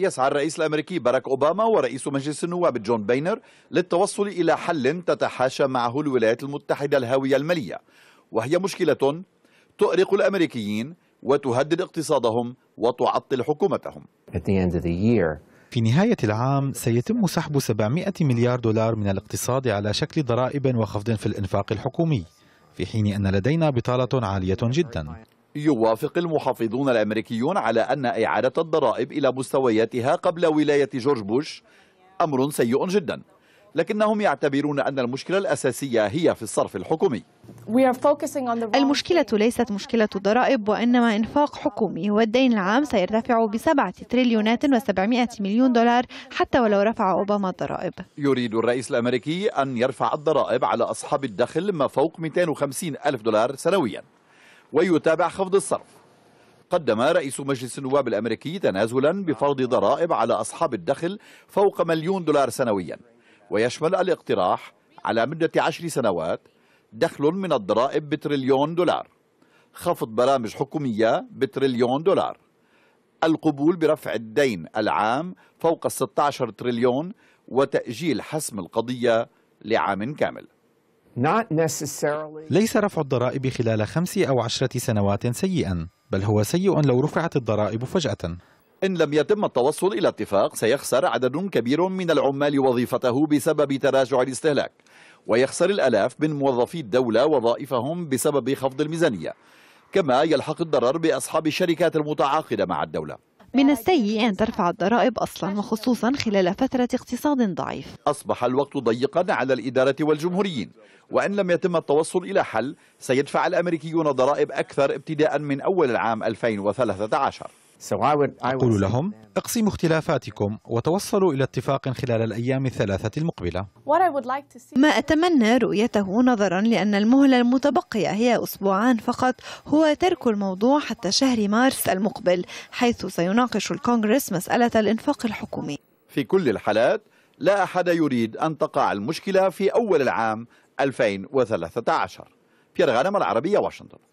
يسعى الرئيس الأمريكي باراك أوباما ورئيس مجلس النواب جون بينر للتوصل إلى حل تتحاشى معه الولايات المتحدة الهاوية المالية وهي مشكلة تؤرق الأمريكيين وتهدد اقتصادهم وتعطل حكومتهم في نهاية العام سيتم سحب 700 مليار دولار من الاقتصاد على شكل ضرائب وخفض في الإنفاق الحكومي في حين أن لدينا بطالة عالية جدا يوافق المحافظون الأمريكيون على أن إعادة الضرائب إلى مستوياتها قبل ولاية جورج بوش أمر سيء جدا لكنهم يعتبرون أن المشكلة الأساسية هي في الصرف الحكومي المشكلة ليست مشكلة ضرائب وإنما إنفاق حكومي والدين العام سيرتفع بسبعة تريليونات وسبعمائة مليون دولار حتى ولو رفع أوباما الضرائب يريد الرئيس الأمريكي أن يرفع الضرائب على أصحاب الدخل ما فوق 250 ألف دولار سنوياً ويتابع خفض الصرف قدم رئيس مجلس النواب الأمريكي تنازلا بفرض ضرائب على أصحاب الدخل فوق مليون دولار سنويا ويشمل الاقتراح على مدة عشر سنوات دخل من الضرائب بتريليون دولار خفض برامج حكومية بتريليون دولار القبول برفع الدين العام فوق 16 تريليون وتأجيل حسم القضية لعام كامل ليس رفع الضرائب خلال خمس أو عشرة سنوات سيئا بل هو سيء لو رفعت الضرائب فجأة إن لم يتم التوصل إلى اتفاق سيخسر عدد كبير من العمال وظيفته بسبب تراجع الاستهلاك ويخسر الألاف من موظفي الدولة وظائفهم بسبب خفض الميزانية كما يلحق الضرر بأصحاب الشركات المتعاقدة مع الدولة من السيء أن ترفع الضرائب أصلا وخصوصا خلال فترة اقتصاد ضعيف أصبح الوقت ضيقا على الإدارة والجمهوريين وإن لم يتم التوصل إلى حل سيدفع الأمريكيون ضرائب أكثر ابتداء من أول العام 2013 أقول لهم اقسموا اختلافاتكم وتوصلوا إلى اتفاق خلال الأيام الثلاثة المقبلة ما أتمنى رؤيته نظرا لأن المهلة المتبقية هي أسبوعان فقط هو ترك الموضوع حتى شهر مارس المقبل حيث سيناقش الكونغرس مسألة الإنفاق الحكومي في كل الحالات لا أحد يريد أن تقع المشكلة في أول العام 2013 بيير غانم العربية واشنطن